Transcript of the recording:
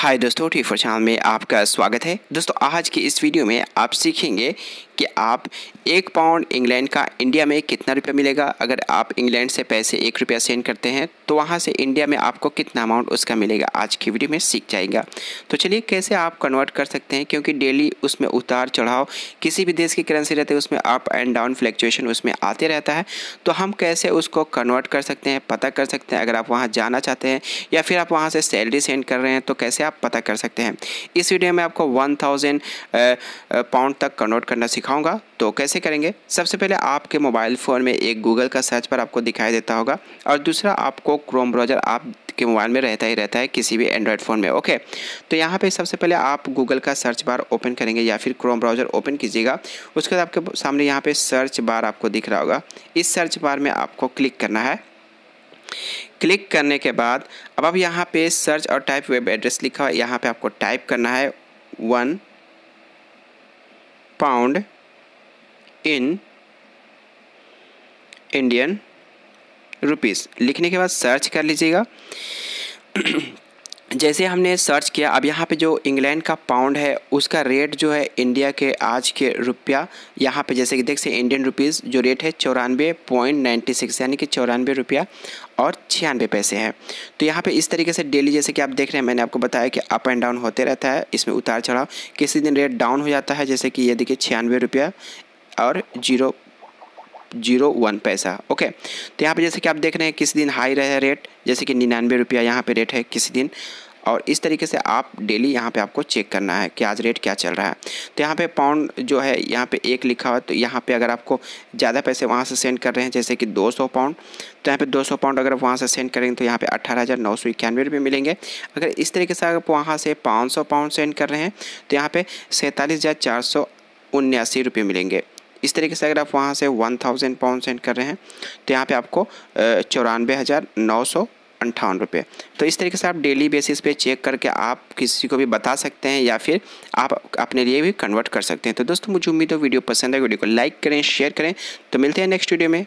हाय दोस्तों T four channel में आपका स्वागत है दोस्तों आज की इस वीडियो में आप सीखेंगे कि आप एक पाउंड इंग्लैंड का इंडिया में कितना रुपया मिलेगा अगर आप इंग्लैंड से पैसे एक रुपया सेंड करते हैं तो वहाँ से इंडिया में आपको कितना अमाउंट उसका मिलेगा आज की वीडियो में सीख जाएगा तो चलिए कैसे आप कन्वर्ट कर सकते हैं क्योंकि डेली उसमें उतार चढ़ाव किसी भी देश की करेंसी रहती है उसमें अप एंड डाउन फ्लैक्चुएशन उसमें आते रहता है तो हम कैसे उसको कन्वर्ट कर सकते हैं पता कर सकते हैं अगर आप वहाँ जाना चाहते हैं या फिर आप वहाँ से सैलरी सेंड कर रहे हैं तो कैसे आप आप पता कर सकते हैं इस वीडियो में आपको वन थाउजेंड पाउंड तक कन्वर्ट करना सिखाऊंगा तो कैसे करेंगे सबसे पहले आपके मोबाइल फ़ोन में एक गूगल का सर्च पर आपको दिखाई देता होगा और दूसरा आपको क्रोम ब्राउज़र आप के मोबाइल में रहता ही रहता है किसी भी एंड्रॉयड फ़ोन में ओके तो यहाँ पे सबसे पहले आप गूगल का सर्च बार ओपन करेंगे या फिर क्रोम ब्राउज़र ओपन कीजिएगा उसके बाद आपके सामने यहाँ पे सर्च बार आपको दिख रहा होगा इस सर्च बार में आपको क्लिक करना है क्लिक करने के बाद अब आप यहाँ पे सर्च और टाइप वेब एड्रेस लिखा है यहाँ पे आपको टाइप करना है one pound in Indian rupees लिखने के बाद सर्च कर लीजिएगा जैसे हमने सर्च किया अब यहाँ पे जो इंग्लैंड का पाउंड है उसका रेट जो है इंडिया के आज के रुपया यहाँ पे जैसे कि देख सकते इंडियन रुपीज़ जो रेट है चौरानवे पॉइंट नाइन्टी सिक्स यानी कि चौरानवे रुपया और छियानवे पैसे हैं तो यहाँ पे इस तरीके से डेली जैसे कि आप देख रहे हैं मैंने आपको बताया कि अप एंड डाउन होते रहता है इसमें उतार चढ़ाव किसी दिन रेट डाउन हो जाता है जैसे कि ये देखिए छियानवे रुपया और जीरो जीरो वन पैसा ओके तो यहाँ पे जैसे कि आप देख रहे हैं किस दिन हाई रहे रेट जैसे कि निन्यानवे रुपया यहाँ पे रेट है किसी दिन और इस तरीके से आप डेली यहाँ पे आपको चेक करना है कि आज रेट क्या चल रहा है तो यहाँ पे पाउंड जो है यहाँ पे एक लिखा हुआ है तो यहाँ पे अगर आपको ज़्यादा पैसे वहाँ से सेंड कर रहे हैं जैसे कि 200 पाउंड तो यहाँ पे 200 पाउंड अगर आप वहाँ से सेंड करेंगे तो यहाँ पे अट्ठारह हज़ार नौ सौ इक्यानवे रुपये मिलेंगे अगर इस तरीके से आप वहाँ से पाँच सौ पाउंड सेंड कर रहे हैं तो यहाँ पर सैंतालीस हज़ार चार सौ उन्यासी रुपये मिलेंगे इस तरीके से अगर आप वहाँ से वन थाउजेंड पाउंड सेंड कर रहे हैं तो यहाँ पे आपको चौरानवे हज़ार नौ सौ अंठावन रुपये तो इस तरीके से आप डेली बेसिस पे चेक करके आप किसी को भी बता सकते हैं या फिर आप अपने लिए भी कन्वर्ट कर सकते हैं तो दोस्तों मुझे उम्मीद है वीडियो पसंद है वीडियो को लाइक करें शेयर करें तो मिलते हैं नेक्स्ट वीडियो में